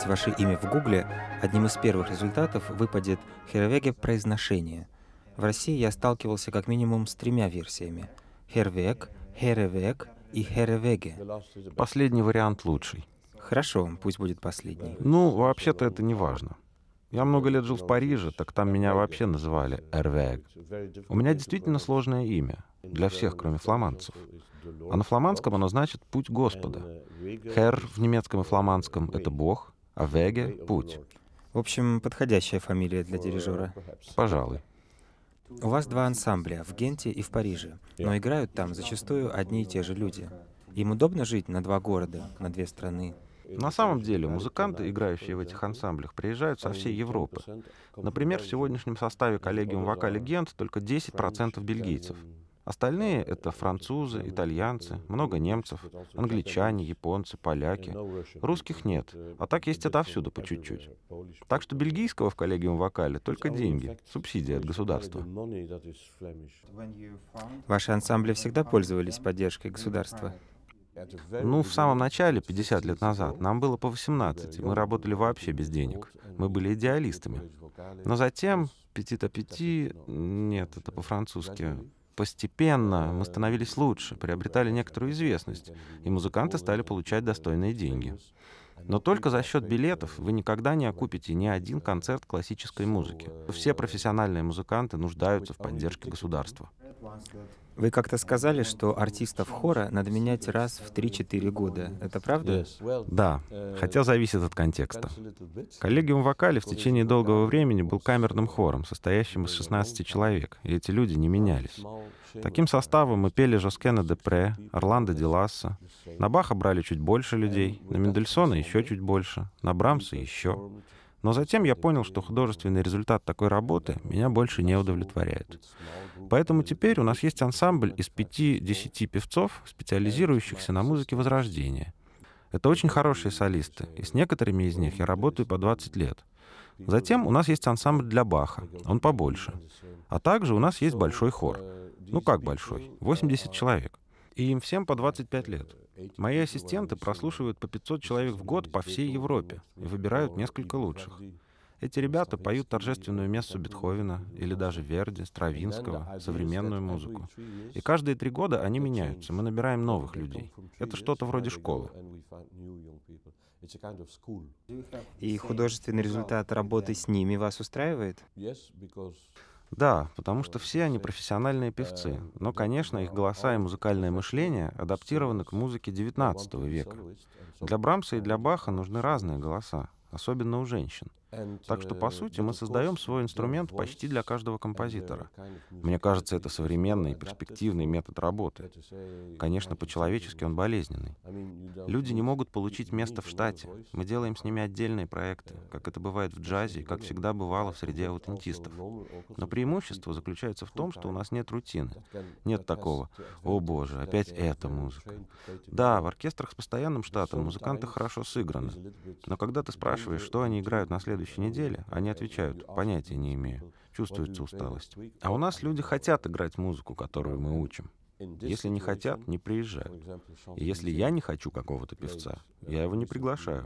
набрать ваше имя в Гугле, одним из первых результатов выпадет Хервеге произношение. В России я сталкивался как минимум с тремя версиями. Хервег, Херевег и Херевеге. Последний вариант лучший. Хорошо, пусть будет последний. Ну, вообще-то это не важно. Я много лет жил в Париже, так там меня вообще называли Эрвег. У меня действительно сложное имя. Для всех, кроме фламандцев. А на фламандском оно значит «путь Господа». Хер в немецком и фламандском — это «бог», а Веге — путь. В общем, подходящая фамилия для дирижера. Пожалуй. У вас два ансамбля — в Генте и в Париже, но играют там зачастую одни и те же люди. Им удобно жить на два города, на две страны? На самом деле музыканты, играющие в этих ансамблях, приезжают со всей Европы. Например, в сегодняшнем составе коллегиум вокале Гент только 10% бельгийцев. Остальные — это французы, итальянцы, много немцев, англичане, японцы, поляки. Русских нет, а так есть отовсюду по чуть-чуть. Так что бельгийского в коллегиум вокале только деньги, субсидии от государства. Ваши ансамбли всегда пользовались поддержкой государства? Ну, в самом начале, 50 лет назад, нам было по 18, и мы работали вообще без денег. Мы были идеалистами. Но затем, пяти-то пяти, нет, это по-французски, Постепенно мы становились лучше, приобретали некоторую известность, и музыканты стали получать достойные деньги. Но только за счет билетов вы никогда не окупите ни один концерт классической музыки. Э, Все профессиональные музыканты нуждаются в а поддержке государства. Вы как-то сказали, что артистов хора надо менять раз в 3-4 года. Это правда? Да, э, хотя зависит от контекста. Коллегиум вокали в течение долгого времени был камерным хором, состоящим из 16 человек, и эти люди не менялись. Таким составом мы пели Жоскена де Пре, Орландо де Ласса. На Баха брали чуть больше людей, на Мендельсона еще чуть больше, на Брамса еще. Но затем я понял, что художественный результат такой работы меня больше не удовлетворяет. Поэтому теперь у нас есть ансамбль из пяти-десяти певцов, специализирующихся на музыке Возрождения. Это очень хорошие солисты, и с некоторыми из них я работаю по 20 лет. Затем у нас есть ансамбль для Баха, он побольше. А также у нас есть большой хор. Ну как большой? 80 человек. И им всем по 25 лет. Мои ассистенты прослушивают по 500 человек в год по всей Европе и выбирают несколько лучших. Эти ребята поют торжественную мессу Бетховена или даже Верди, Стравинского, современную музыку. И каждые три года они меняются, мы набираем новых людей. Это что-то вроде школы. И художественный результат работы с ними вас устраивает? Да, потому что все они профессиональные э, певцы, но, ну, конечно, их голоса и музыкальное мышление адаптированы к музыке XIX века. Для Брамса и для Баха нужны разные голоса, особенно у женщин. Так что, по э, сути, мы создаем свой инструмент почти для каждого uh, композитора. Мне кажется, это современный и перспективный метод работы. Конечно, по-человечески он болезненный. Люди не могут получить место в штате. Мы делаем с ними отдельные проекты, как это бывает в джазе и как всегда бывало в среде аутентистов. Но преимущество заключается в том, что у нас нет рутины. Нет такого «О боже, опять эта музыка». Да, в оркестрах с постоянным штатом музыканты хорошо сыграны. Но когда ты спрашиваешь, что они играют на следующий следующей неделе, они отвечают, понятия не имею, чувствуется усталость. А у нас люди хотят играть музыку, которую мы учим. Если не хотят, не приезжают. И если я не хочу какого-то певца, я его не приглашаю.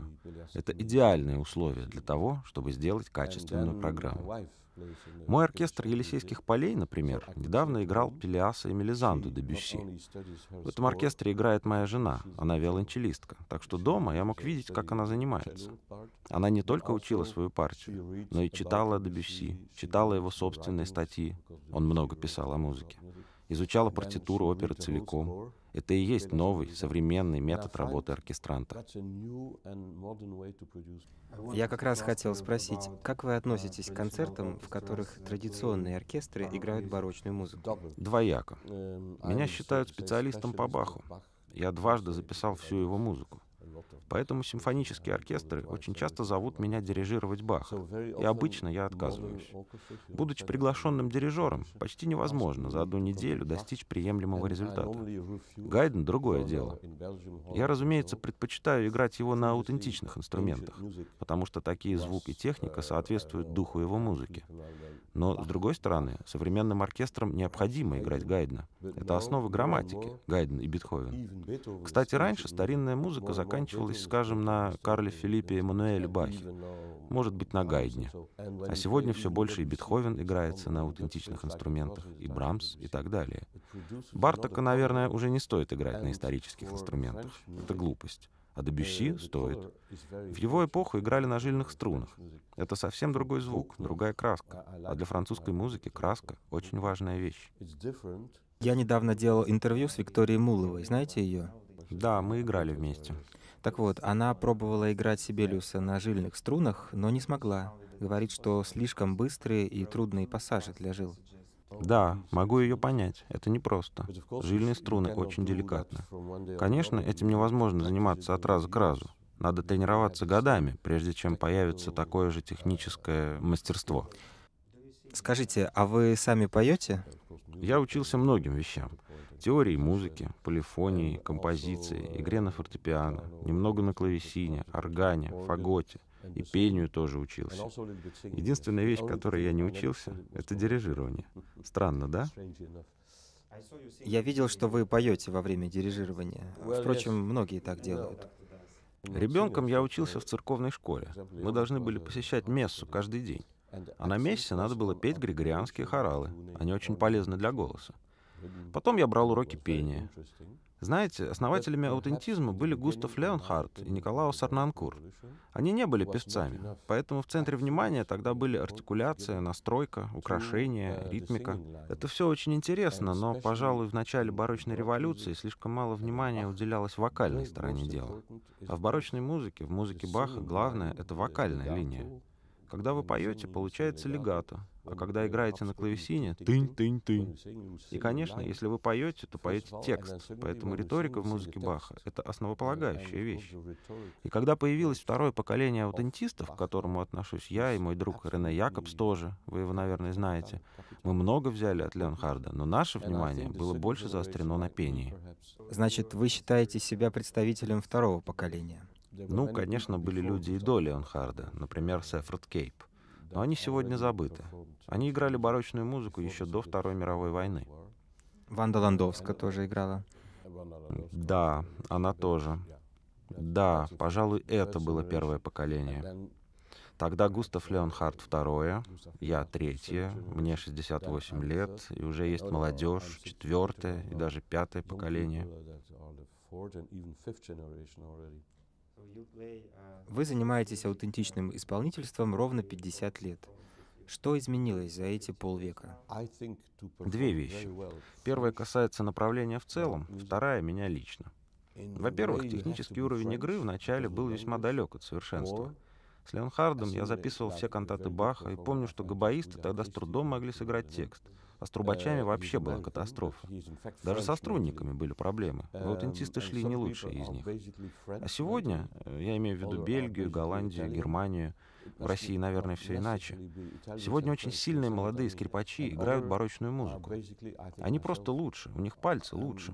Это идеальные условия для того, чтобы сделать качественную программу. Мой оркестр Елисейских полей, например, недавно играл Пелиаса и Мелизанду Дебюсси. В этом оркестре играет моя жена, она виолончелистка, так что дома я мог видеть, как она занимается. Она не только учила свою партию, но и читала Дебюсси, читала его собственные статьи, он много писал о музыке, изучала партитуру оперы целиком, это и есть новый, современный метод работы оркестранта. Я как раз хотел спросить, как вы относитесь к концертам, в которых традиционные оркестры играют барочную музыку? Двояко. Меня считают специалистом по Баху. Я дважды записал всю его музыку. Поэтому симфонические оркестры очень часто зовут меня дирижировать Баха, и обычно я отказываюсь. Будучи приглашенным дирижером, почти невозможно за одну неделю достичь приемлемого результата. Гайден — другое дело. Я, разумеется, предпочитаю играть его на аутентичных инструментах, потому что такие звуки и техника соответствуют духу его музыки. Но, с другой стороны, современным оркестрам необходимо играть Гайдена. Это основа грамматики, Гайден и Бетховен. Кстати, раньше старинная музыка заканчивалась заканчивалась, скажем, на Карле Филиппе Эммануэле Бахе, может быть, на Гайдне. А сегодня все больше и Бетховен играется на аутентичных инструментах, и Брамс, и так далее. Бартока, наверное, уже не стоит играть на исторических инструментах. Это глупость. А Дебюсси стоит. В его эпоху играли на жильных струнах. Это совсем другой звук, другая краска. А для французской музыки краска — очень важная вещь. Я недавно делал интервью с Викторией Муловой. Знаете ее? Да, мы играли вместе. Так вот, она пробовала играть Сибелиуса на жильных струнах, но не смогла. Говорит, что слишком быстрые и трудные пассажи для жил. Да, могу ее понять. Это непросто. Жильные струны очень деликатны. Конечно, этим невозможно заниматься от раза к разу. Надо тренироваться годами, прежде чем появится такое же техническое мастерство. Скажите, а вы сами поете? Я учился многим вещам теории музыки, полифонии, композиции, игре на фортепиано, немного на клавесине, органе, фаготе. И пению тоже учился. Единственная вещь, которой я не учился, это дирижирование. Странно, да? Я видел, что вы поете во время дирижирования. Впрочем, многие так делают. Ребенком я учился в церковной школе. Мы должны были посещать мессу каждый день. А на мессе надо было петь григорианские хоралы. Они очень полезны для голоса. Потом я брал уроки пения. Знаете, основателями аутентизма были Густав Леонхарт и Николаус Арнанкур. Они не были певцами, поэтому в центре внимания тогда были артикуляция, настройка, украшения, ритмика. Это все очень интересно, но, пожалуй, в начале барочной революции слишком мало внимания уделялось вокальной стороне дела. А в барочной музыке, в музыке Баха, главное — это вокальная линия. Когда вы поете, получается легато, а когда играете на клавесине, тынь-тынь-тынь. И, конечно, если вы поете, то поете текст, поэтому риторика в музыке Баха — это основополагающая вещь. И когда появилось второе поколение аутентистов, к которому отношусь я и мой друг Рене Якобс тоже, вы его, наверное, знаете, мы много взяли от Леонхарда, но наше внимание было больше заострено на пении. Значит, вы считаете себя представителем второго поколения? Ну, конечно, были люди и до Леонхарда, например, Сефорд Кейп. Но они сегодня забыты. Они играли барочную музыку еще до Второй мировой войны. Ванда Ландовска тоже играла. Да, она тоже. Да, пожалуй, это было первое поколение. Тогда Густав Леонхард второе, я третье, мне 68 лет, и уже есть молодежь, четвертое и даже пятое поколение. Вы занимаетесь аутентичным исполнительством ровно 50 лет. Что изменилось за эти полвека? Две вещи. Первая касается направления в целом, вторая — меня лично. Во-первых, технический уровень игры вначале был весьма далек от совершенства. С Леонхардом я записывал все кантаты Баха и помню, что габаисты тогда с трудом могли сыграть текст — а с трубачами э, вообще была катастрофа. Даже со струнниками были проблемы. Э, Аутентисты шли не лучшие из них. А сегодня, э, я имею в виду Бельгию, Голландию, Германию, в России, наверное, все иначе. Сегодня очень сильные молодые скрипачи играют барочную музыку. Они просто лучше, у них пальцы лучше.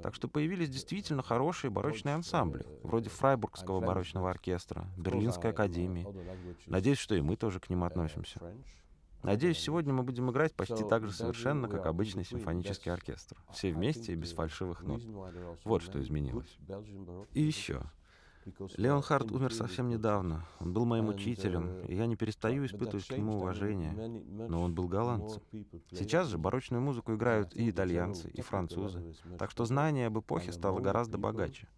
Так что появились действительно хорошие барочные ансамбли, вроде Фрайбургского барочного оркестра, Берлинской академии. Надеюсь, что и мы тоже к ним относимся. Надеюсь, сегодня мы будем играть почти так же совершенно, как обычный симфонический оркестр. Все вместе и без фальшивых нот. Вот что изменилось. И еще. Леонхард умер совсем недавно. Он был моим учителем, uh, и я не перестаю испытывать к нему уважение. Но он был голландцем. Сейчас же барочную музыку играют и итальянцы, и французы. Так что знание об эпохе стало гораздо богаче.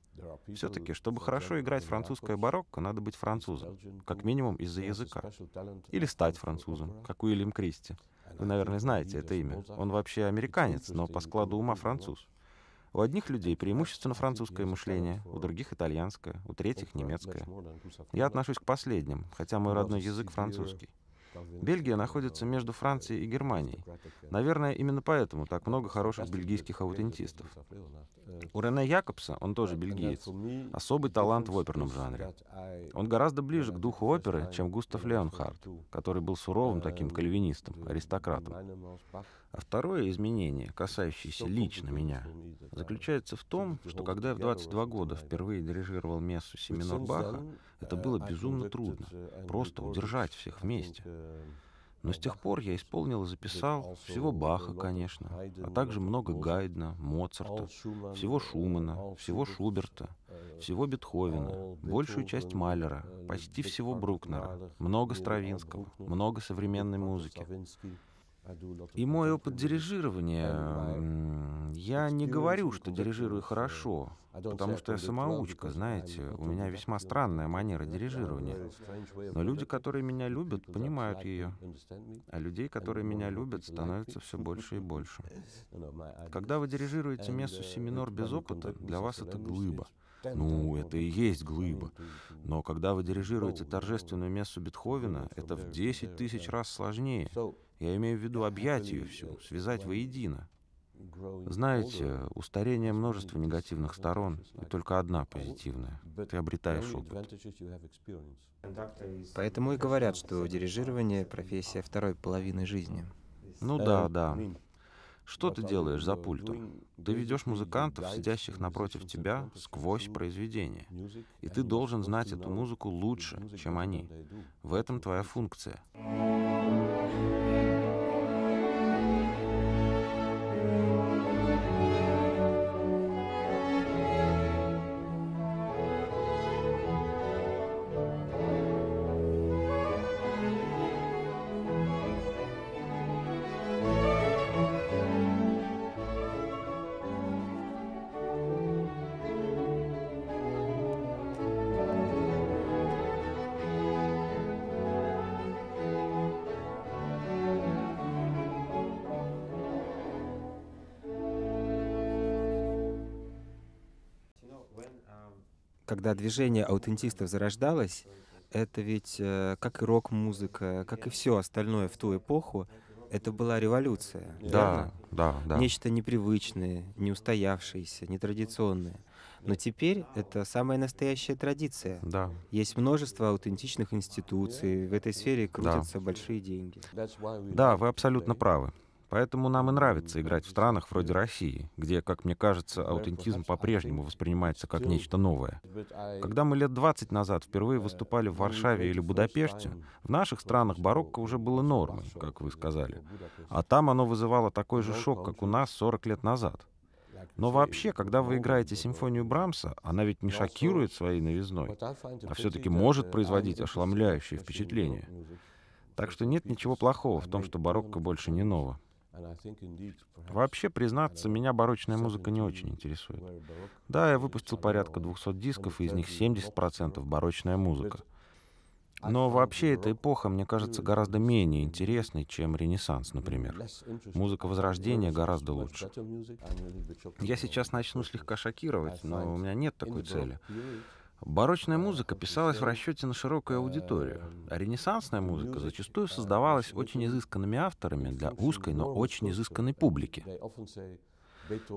Все-таки, чтобы хорошо играть французское барокко, надо быть французом, как минимум из-за языка. Или стать французом, как Уильям Кристи. Вы, наверное, знаете это имя. Он вообще американец, но по складу ума француз. У одних людей преимущественно французское мышление, у других — итальянское, у третьих — немецкое. Я отношусь к последним, хотя мой родной язык — французский. Бельгия находится между Францией и Германией. Наверное, именно поэтому так много хороших бельгийских аутентистов. У Рене Якобса, он тоже бельгиец, особый талант в оперном жанре. Он гораздо ближе к духу оперы, чем Густав Леонхард, который был суровым таким кальвинистом, аристократом. А второе изменение, касающееся лично меня, заключается в том, что когда я в 22 года впервые дирижировал мессу Семенов Баха, это было э, безумно трудно, э, просто удержать э, всех вместе. Но с тех пор я исполнил и записал всего Баха, конечно, а также много Гайдна, Моцарта, всего Шумана, всего Шуберта, всего Бетховена, большую часть Малера, почти всего Брукнера, много Стравинского, много современной музыки. И мой опыт дирижирования, я не говорю, что дирижирую uh, хорошо, потому что я самоучка, знаете, у меня весьма странная манера uh, дирижирования. Но люди, которые меня любят, понимают ее. А людей, которые меня любят, становится все больше и больше. Когда вы дирижируете мессу uh, семинор без опыта, для вас это глыба. Ну, это и есть глыба. Но когда вы дирижируете торжественную мессу Бетховена, это в 10 тысяч раз сложнее. Я имею в виду объять ее всю, связать воедино. Знаете, у старения множество негативных сторон, и только одна позитивная. Ты обретаешь опыт. Поэтому и говорят, что дирижирование — профессия второй половины жизни. Ну um, да, да. Что ты делаешь за пультом? Ты ведешь музыкантов, сидящих напротив тебя, сквозь произведение. И ты должен знать эту музыку лучше, чем они. В этом твоя функция. когда движение аутентистов зарождалось, это ведь, э, как и рок-музыка, как и все остальное в ту эпоху, это была революция. Да, верно? да, да. Нечто непривычное, неустоявшееся, нетрадиционное. Но теперь это самая настоящая традиция. Да. Есть множество аутентичных институций, в этой сфере крутятся да. большие деньги. Да, вы абсолютно правы. Поэтому нам и нравится играть в странах вроде России, где, как мне кажется, аутентизм по-прежнему воспринимается как нечто новое. Когда мы лет 20 назад впервые выступали в Варшаве или Будапеште, в наших странах барокко уже было нормой, как вы сказали. А там оно вызывало такой же шок, как у нас 40 лет назад. Но вообще, когда вы играете симфонию Брамса, она ведь не шокирует своей новизной, а все-таки может производить ошеломляющее впечатление. Так что нет ничего плохого в том, что барокко больше не ново. Вообще, признаться, меня барочная музыка не очень интересует. Да, я выпустил порядка 200 дисков, и из них 70% барочная музыка. Но вообще эта эпоха, мне кажется, гораздо менее интересной, чем Ренессанс, например. Музыка Возрождения гораздо лучше. Я сейчас начну слегка шокировать, но у меня нет такой цели. Барочная музыка писалась в расчете на широкую аудиторию, а ренессансная музыка зачастую создавалась очень изысканными авторами для узкой, но очень изысканной публики.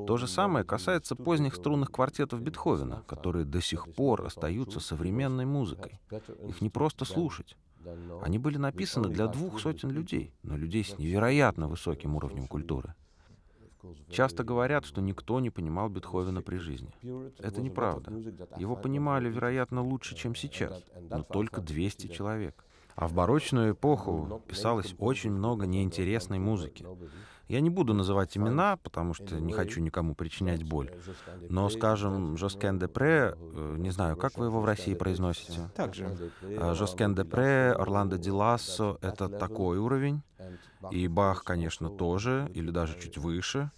То же самое касается поздних струнных квартетов Бетховена, которые до сих пор остаются современной музыкой. Их не просто слушать. Они были написаны для двух сотен людей, но людей с невероятно высоким уровнем культуры. Часто говорят, что никто не понимал Бетховена при жизни. Это неправда. Его понимали, вероятно, лучше, чем сейчас, но только 200 человек. А в барочную эпоху писалось очень много неинтересной музыки. Я не буду называть имена, потому что не хочу никому причинять боль. Э, Но, скажем, Жоскен де Пре, не знаю, как вы его в России произносите? Также. Жоскен Пре, Орландо Дилассо — это такой уровень. И Бах, конечно, тоже, или даже чуть выше.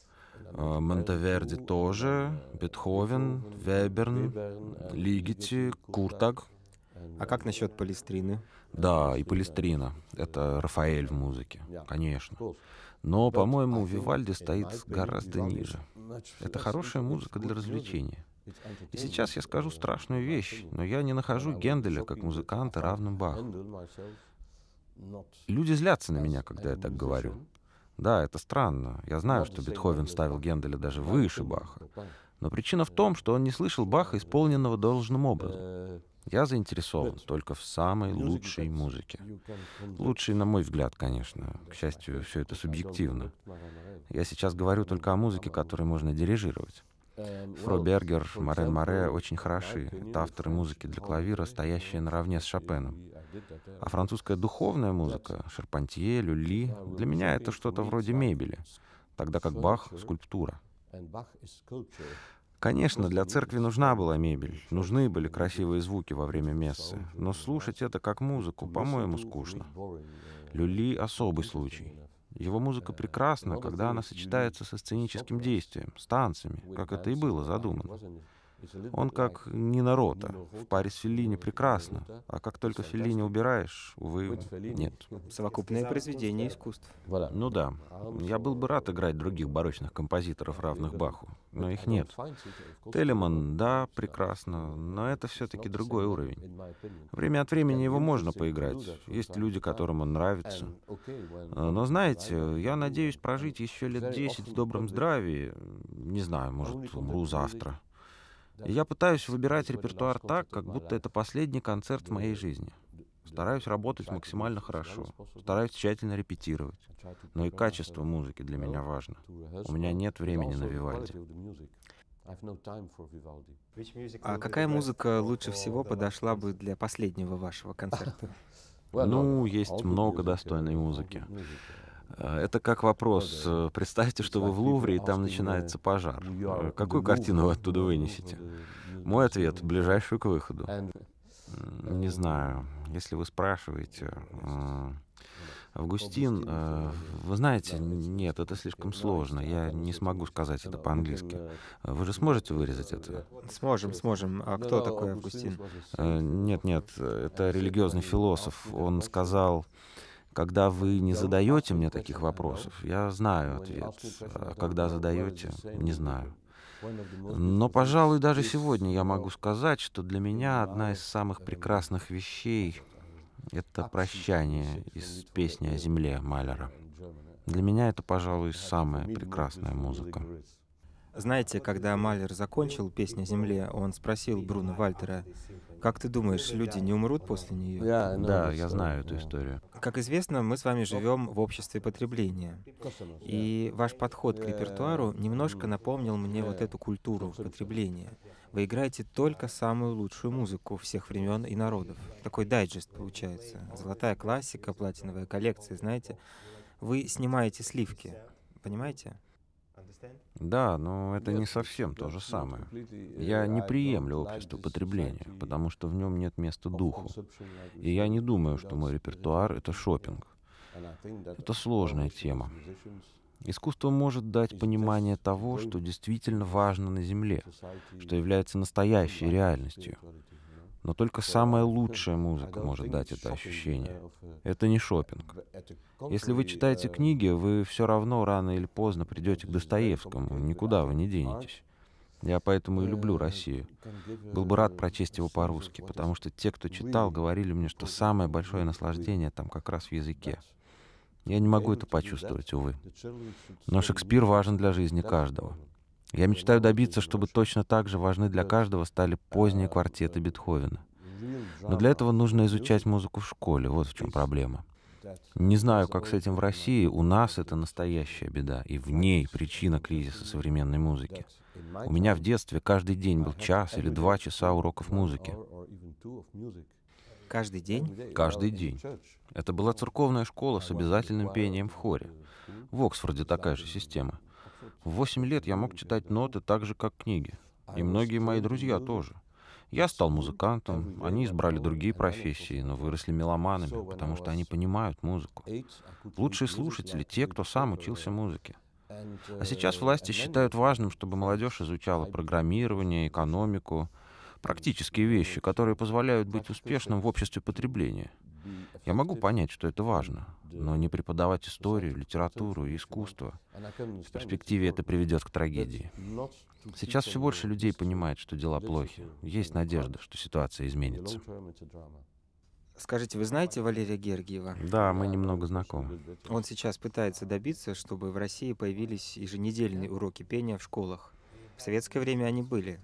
Монтеверди э, тоже, Бетховен, Веберн, Лигити, Куртаг. А как uh, насчет полистрины? Да, и полистрина. Это Рафаэль в музыке, конечно. Но, по-моему, Вивальди стоит гораздо ниже. Это хорошая музыка для развлечения. И сейчас я скажу uh, страшную вещь, но я не нахожу Генделя как музыканта равным Баху. Люди злятся на меня, когда я так говорю. Да, это странно. Я знаю, что Бетховен ставил Генделя даже выше Баха. Но причина в том, что он не слышал Баха, исполненного должным образом. Uh, я заинтересован только в самой лучшей музыке. Лучшей, на мой взгляд, конечно. К счастью, все это субъективно. Я сейчас говорю только о музыке, которой можно дирижировать. Фробергер, Морен Море очень хороши. Это авторы музыки для клавира, стоящие наравне с Шопеном. Uh, а французская духовная музыка, Шарпантье, Люли, для меня это что-то вроде мебели, тогда как Бах — скульптура. Конечно, для церкви нужна была мебель, нужны были красивые звуки во время мессы, но слушать это как музыку, по-моему, скучно. Люли — особый случай. Его музыка прекрасна, когда она сочетается со сценическим действием, с танцами, как это и было задумано. Он как Нина Рота. В паре с Феллини прекрасно, а как только Феллини убираешь, увы, нет. Совокупное произведение искусств. Ну да. А я был бы рад играть других барочных композиторов, а равных Баху, но их нет. Телеман, да, прекрасно, но это все-таки другой уровень. Время от времени его можно поиграть. Есть люди, которым он нравится. А, но знаете, я надеюсь прожить еще лет 10 в добром здравии. Не знаю, может, умру завтра. И я пытаюсь выбирать репертуар так, как будто это последний концерт в моей жизни. Стараюсь работать максимально хорошо, стараюсь тщательно репетировать. Но и качество музыки для меня важно. У меня нет времени на Вивальди. А какая музыка лучше всего подошла бы для последнего вашего концерта? Ну, есть много достойной музыки. Э, это как вопрос. Э, представьте, что вы в Лувре, и там начинается ну, пожар. Ну, э, какую картину вы оттуда ну, вынесете? Мой ответ — ближайшую к выходу. Не знаю. Если вы спрашиваете... Августин, вы знаете, нет, это слишком сложно. Я не смогу сказать это по-английски. Вы же сможете вырезать это? Сможем, сможем. А кто такой Августин? Нет, нет, это религиозный философ. Он сказал, когда вы не задаете мне таких вопросов, я знаю ответ. А когда задаете, не знаю. Но, пожалуй, даже сегодня я могу сказать, что для меня одна из самых прекрасных вещей — это «Прощание» из песни о земле Малера. Для меня это, пожалуй, самая прекрасная музыка. Знаете, когда Малер закончил песню о земле», он спросил Бруно Вальтера, «Как ты думаешь, люди не умрут после нее?» Да, ну, я знаю эту историю. Как известно, мы с вами живем в обществе потребления. И ваш подход к репертуару немножко напомнил мне вот эту культуру потребления. Вы играете только самую лучшую музыку всех времен и народов. Такой дайджест получается. Золотая классика, платиновая коллекция, знаете. Вы снимаете сливки, понимаете? Да, но это не ну, совсем то же ну, самое. Э, я не приемлю общество потребления, потому что в нем нет места духу. И я не думаю, что мой репертуар — это шопинг. Это сложная тема. Искусство может дать понимание того, что действительно важно на Земле, что является настоящей реальностью. Но только самая лучшая музыка может дать это ощущение. Uh, это не шопинг. Если вы читаете uh, книги, вы все равно рано или поздно придете к Достоевскому, никуда вы не денетесь. Я поэтому и люблю Россию. Был бы рад прочесть его по-русски, потому что те, кто читал, говорили мне, что самое большое наслаждение там как раз в языке. Я не могу это почувствовать, увы. Но Шекспир важен для жизни каждого. Я мечтаю добиться, чтобы точно так же важны для каждого стали поздние квартеты Бетховена. Но для этого нужно изучать музыку в школе, вот в чем проблема. Не знаю, как с этим в России, у нас это настоящая беда, и в ней причина кризиса современной музыки. У меня в детстве каждый день был час или два часа уроков музыки. Каждый день? Каждый день. Это была церковная школа с обязательным пением в хоре. В Оксфорде такая же система. В 8 лет я мог читать ноты так же, как книги. И многие мои друзья тоже. Я стал музыкантом, они избрали другие профессии, но выросли меломанами, потому что они понимают музыку. Лучшие слушатели — те, кто сам учился музыке. А сейчас власти считают важным, чтобы молодежь изучала программирование, экономику, практические вещи, которые позволяют быть успешным в обществе потребления — я могу понять, что это важно, но не преподавать историю, литературу и искусство. В перспективе это приведет к трагедии. Сейчас все больше людей понимает, что дела плохи. Есть надежда, что ситуация изменится. Скажите, вы знаете Валерия Гергиева? Да, мы немного знакомы. Он сейчас пытается добиться, чтобы в России появились еженедельные уроки пения в школах. В советское время они были,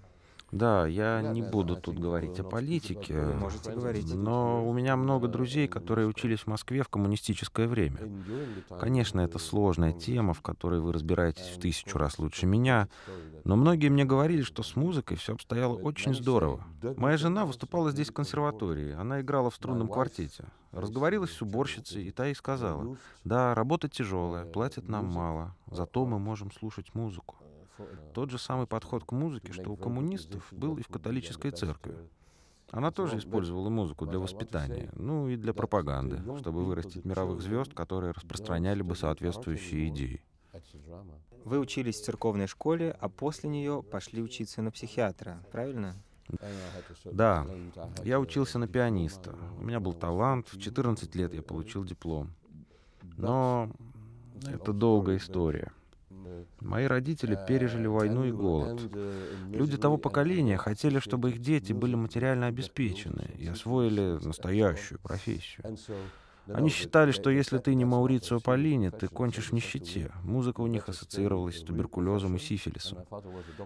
да, я не буду тут говорить о политике, можете говорить. но у меня много друзей, которые учились в Москве в коммунистическое время. Конечно, это сложная тема, в которой вы разбираетесь в эм, тысячу раз лучше меня, но многие мне говорили, что с музыкой все обстояло очень здорово. Моя жена выступала здесь в консерватории, она играла в струнном квартете. Разговорилась с уборщицей, и та ей сказала, «Да, работа тяжелая, платят нам мало, зато мы можем слушать музыку». Э, Тот же самый подход к музыке, что у коммунистов, был и в католической церкви. Она тоже использовала музыку для воспитания, ну и для пропаганды, чтобы вырастить мировых звезд, которые распространяли бы соответствующие идеи. Вы учились в церковной школе, а после нее пошли учиться на психиатра, правильно? Да, я учился на пианиста. У меня был талант, в 14 лет я получил диплом. Но это долгая история. Мои родители э, пережили войну и голод. Люди того поколения хотели, чтобы их дети были материально обеспечены и освоили настоящую профессию. Они считали, что если ты не Маурицио Полини, ты кончишь в нищете. Музыка у них ассоциировалась с туберкулезом и сифилисом.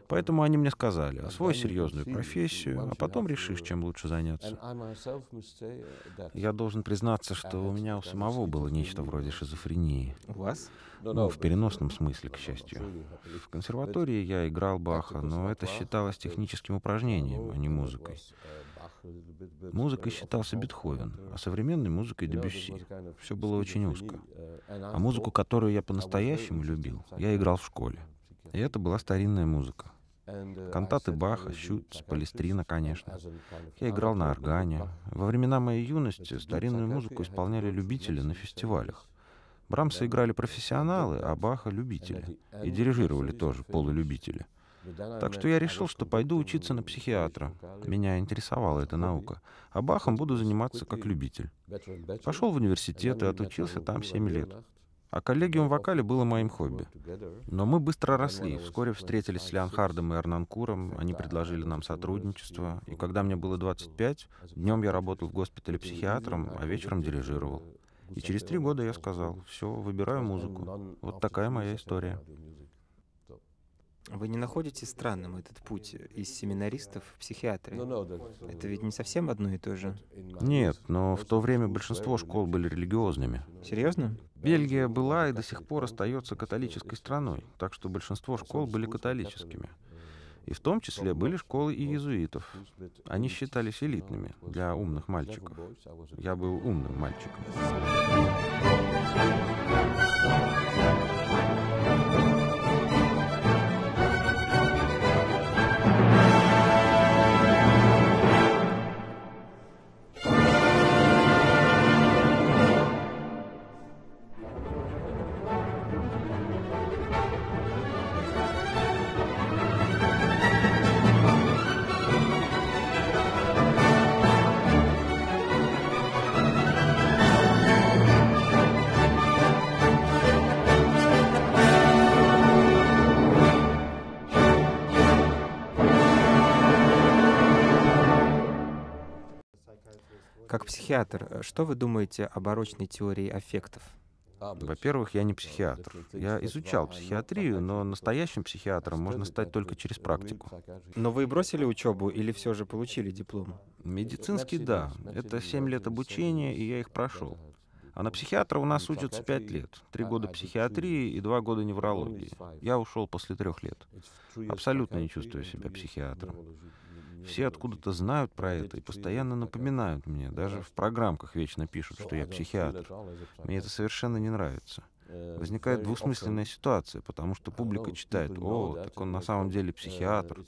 Поэтому они мне сказали, освой серьезную профессию, а потом решишь, чем лучше заняться. Uh, я должен признаться, что у меня у самого было нечто вроде шизофрении. У вас? Ну, в переносном смысле, к счастью. В консерватории я играл Баха, но это считалось техническим упражнением, а не музыкой. Uh, Музыкой считался Бетховен, а современной музыкой Дебюсси. Все было очень узко. Э, а музыку, которую я по-настоящему любил, я играл в школе. И это была старинная музыка. Э, Кантаты Баха, Щуц, Палестрина, конечно. Я играл на органе. Во времена моей юности старинную музыку исполняли любители на фестивалях. Брамса играли профессионалы, а Баха — любители. И дирижировали тоже полулюбители — так что я решил, что пойду учиться на психиатра. Меня интересовала эта наука. А Бахом буду заниматься как любитель. Пошел в университет и отучился там 7 лет. А коллегиум вокале было моим хобби. Но мы быстро росли. Вскоре встретились с Леонхардом и Арнанкуром. Они предложили нам сотрудничество. И когда мне было 25, днем я работал в госпитале психиатром, а вечером дирижировал. И через три года я сказал, все, выбираю музыку. Вот такая моя история. Вы не находите странным этот путь из семинаристов в психиатры? Ну Это ведь не совсем одно и то же. Нет, но в то время большинство школ были религиозными. Серьезно? Бельгия была и до сих пор остается католической страной, так что большинство школ были католическими. И в том числе были школы и иезуитов. Они считались элитными для умных мальчиков. Я был умным мальчиком. психиатр, э, что вы думаете об орочной теории аффектов? А, Во-первых, я не психиатр. Я изучал психиатрию, но настоящим психиатром можно стать только через практику. Но вы бросили учебу или все же получили диплом? Медицинский, да. Это 7 лет обучения, и я их прошел. А на психиатра у нас ну, учатся 5 лет. три а, года а, психиатрии и два года ну, ну, неврологии. Я ушел после трех лет. Абсолютно не чувствую себя психиатром. Все откуда-то знают про это и постоянно напоминают мне, даже в программках вечно пишут, что я психиатр. Мне это совершенно не нравится. Возникает двусмысленная ситуация, потому что публика читает, о, так он на самом деле психиатр.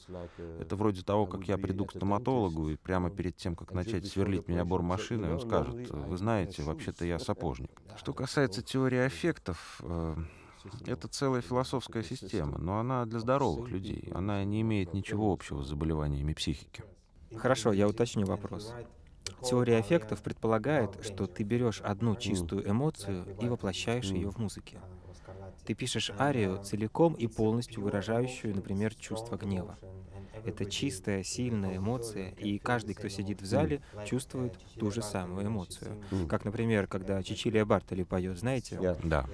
Это вроде того, как я приду к стоматологу, и прямо перед тем, как начать сверлить меня бор машины, он скажет, вы знаете, вообще-то я сапожник. Что касается теории аффектов, э, это целая философская система, но она для здоровых людей. Она не имеет ничего общего с заболеваниями психики. Хорошо, я уточню вопрос. Теория эффектов предполагает, что ты берешь одну чистую эмоцию и воплощаешь ее в музыке. Ты пишешь арию, целиком и полностью выражающую, например, чувство гнева. Это чистая, сильная эмоция, и каждый, кто сидит в зале, чувствует ту же самую эмоцию. Как, например, когда Чичилия Бартоли поет, знаете? Да.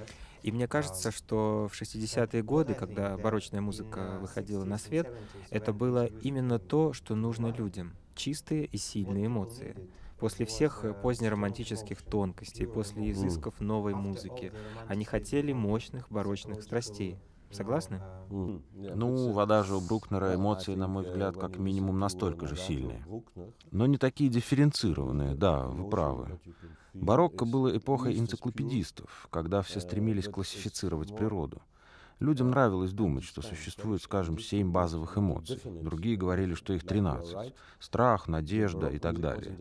И мне кажется, что в 60-е годы, когда барочная музыка выходила на свет, это было именно то, что нужно людям. Чистые и сильные эмоции. После всех э, позднеромантических тонкостей, после изысков новой музыки, они хотели мощных барочных страстей. Согласны? Ну, вода же у Брукнера эмоции, на мой взгляд, как минимум настолько же сильные. Но не такие дифференцированные, да, вы правы. Барокко было эпохой энциклопедистов, когда все э, стремились классифицировать природу. Людям э, нравилось думать, что существует, скажем, семь базовых эмоций. Другие говорили, что их 13. Страх, надежда и так далее.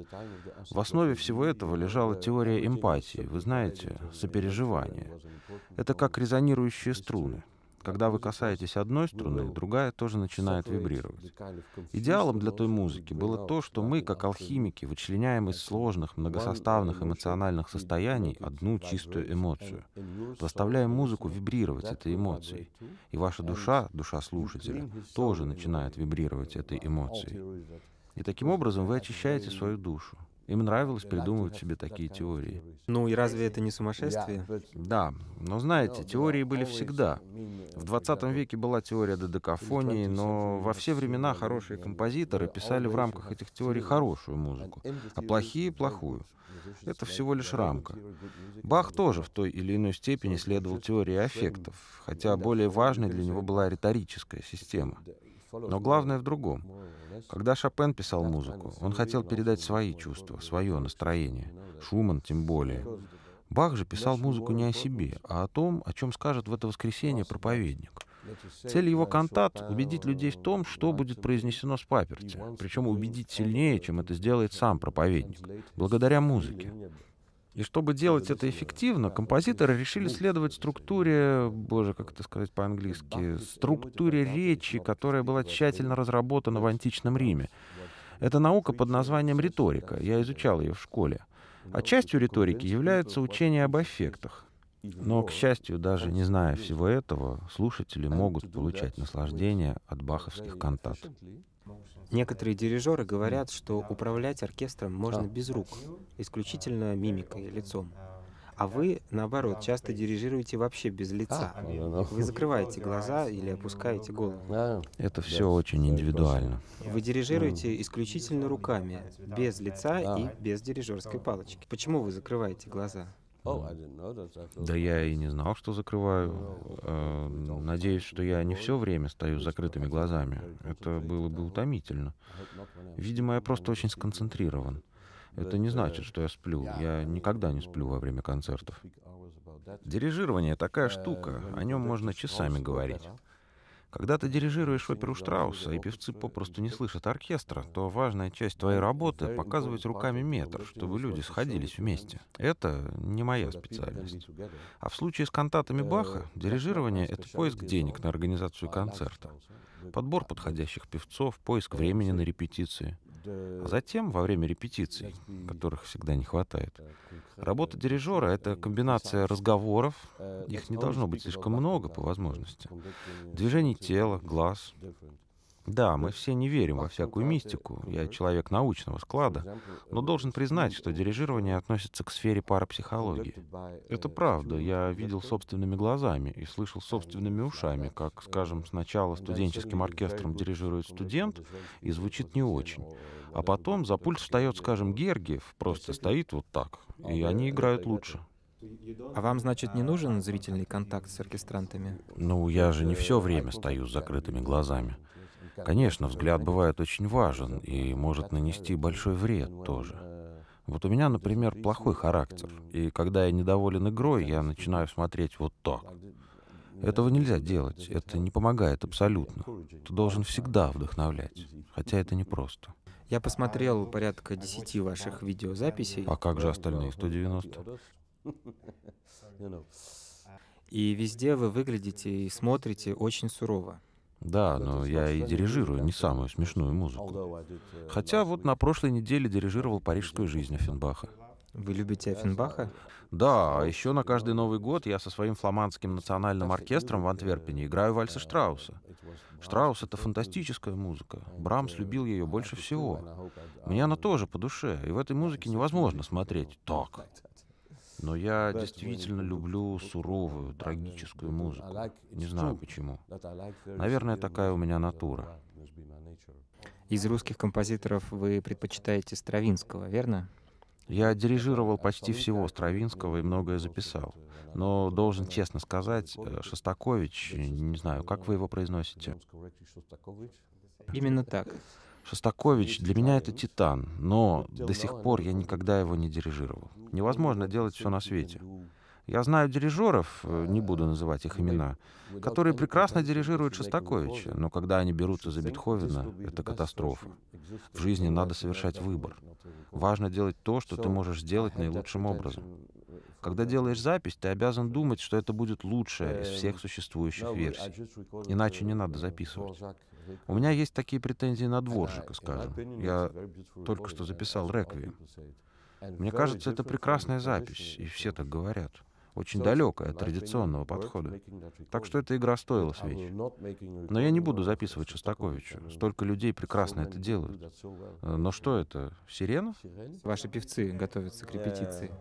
В основе всего этого лежала теория эмпатии, вы знаете, сопереживание. Это как резонирующие струны. Когда вы касаетесь одной струны, другая тоже начинает вибрировать. Идеалом для той музыки было то, что мы, как алхимики, вычленяем из сложных, многосоставных эмоциональных состояний одну чистую эмоцию. Заставляем музыку вибрировать этой эмоцией. И ваша душа, душа слушателя, тоже начинает вибрировать этой эмоцией. И таким образом вы очищаете свою душу. Им нравилось придумывать себе такие теории. Ну и разве это не сумасшествие? Да, но знаете, теории были всегда. В 20 веке была теория додекафонии, но во все времена хорошие композиторы писали в рамках этих теорий хорошую музыку, а плохие — плохую. Это всего лишь рамка. Бах тоже в той или иной степени следовал теории аффектов, хотя более важной для него была риторическая система. Но главное в другом. Когда Шопен писал музыку, он хотел передать свои чувства, свое настроение. Шуман тем более. Бах же писал музыку не о себе, а о том, о чем скажет в это воскресенье проповедник. Цель его кантат — убедить людей в том, что будет произнесено с паперти, причем убедить сильнее, чем это сделает сам проповедник, благодаря музыке. И чтобы делать это эффективно, композиторы решили следовать структуре, боже, как это сказать по-английски, структуре речи, которая была тщательно разработана в античном Риме. Это наука под названием риторика. Я изучал ее в школе. А частью риторики является учение об эффектах. Но, к счастью, даже не зная всего этого, слушатели могут получать наслаждение от баховских кантат. Некоторые дирижеры говорят, что управлять оркестром можно без рук, исключительно а, мимикой, э, лицом. Э, а э, вы, наоборот, часто дирижируете вообще без а, лица. Ну, ну, вы закрываете ну, глаза или опускаете голову. Это все очень индивидуально. Вы дирижируете исключительно руками, без лица и без дирижерской палочки. Почему вы закрываете глаза? Oh, да я и не знал, что закрываю. Э, надеюсь, что я не все время стою с закрытыми глазами. Это было бы утомительно. Видимо, я просто очень сконцентрирован. Это не uh, значит, что я сплю. Я никогда не сплю во время концертов. Дирижирование — такая uh, штука. О нем можно часами говорить. Когда ты дирижируешь оперу Штрауса, и певцы попросту не слышат оркестра, то важная часть твоей работы — показывать руками метр, чтобы люди сходились вместе. Это не моя специальность. А в случае с кантатами Баха, дирижирование — это поиск денег на организацию концерта, подбор подходящих певцов, поиск времени на репетиции — Э, а затем, во время репетиций, которых всегда не хватает, работа э, дирижера — это комбинация разговоров, э, их не должно быть слишком много по возможности, движений тела, глаз, да, мы все не верим во всякую мистику, я человек научного склада, но должен признать, что дирижирование относится к сфере парапсихологии. Это правда, я видел собственными глазами и слышал собственными ушами, как, скажем, сначала студенческим оркестром дирижирует студент и звучит не очень, а потом за пульт встает, скажем, Гергиев, просто стоит вот так, и они играют лучше. А вам, значит, не нужен зрительный контакт с оркестрантами? Ну, я же не все время стою с закрытыми глазами. Конечно, взгляд бывает очень важен и может нанести большой вред тоже. Вот у меня, например, плохой характер, и когда я недоволен игрой, я начинаю смотреть вот так. Этого нельзя делать, это не помогает абсолютно. Ты должен всегда вдохновлять, хотя это непросто. Я посмотрел порядка 10 ваших видеозаписей. А как же остальные 190? И везде вы выглядите и смотрите очень сурово. Да, но я и дирижирую не самую смешную музыку. Э, Хотя вот на прошлой неделе дирижировал «Парижскую жизнь» Офенбаха. Вы любите Офенбаха? Да, а еще на каждый Новый год я со своим фламандским национальным оркестром в Антверпене играю вальсы Штрауса. Штраус — это фантастическая музыка. Брамс любил ее больше всего. Мне она тоже по душе, и в этой музыке невозможно смотреть так. Но я действительно люблю суровую, трагическую музыку. Не знаю почему. Наверное, такая у меня натура. Из русских композиторов вы предпочитаете Стравинского, верно? Я дирижировал почти всего Стравинского и многое записал. Но должен честно сказать, э, Шостакович, не знаю, как вы его произносите? Именно так. Шостакович для меня это титан, но до сих пор я никогда его не дирижировал. Ну, Невозможно делать все на свете. Я знаю дирижеров, э, не буду называть их имена, которые прекрасно дирижируют Шостаковича, но когда они берутся за Бетховена, это катастрофа. В жизни надо совершать выбор. Важно делать то, что ты можешь а сделать наилучшим образом. Э, когда делаешь запись, ты обязан э, думать, что это будет лучшая из всех существующих версий. Иначе не надо записывать. У меня есть такие претензии на дворжика, скажем. Я только что записал «Реквием». Мне кажется, это прекрасная запись, и все так говорят. Очень далекая от традиционного подхода. Так что эта игра стоила свеч. Но я не буду записывать Шостаковича. Столько людей прекрасно это делают. Э, но что это? Сирена? Ваши певцы готовятся к репетиции.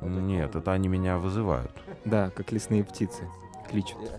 Нет, это они меня вызывают. Да, как лесные птицы. Кличут.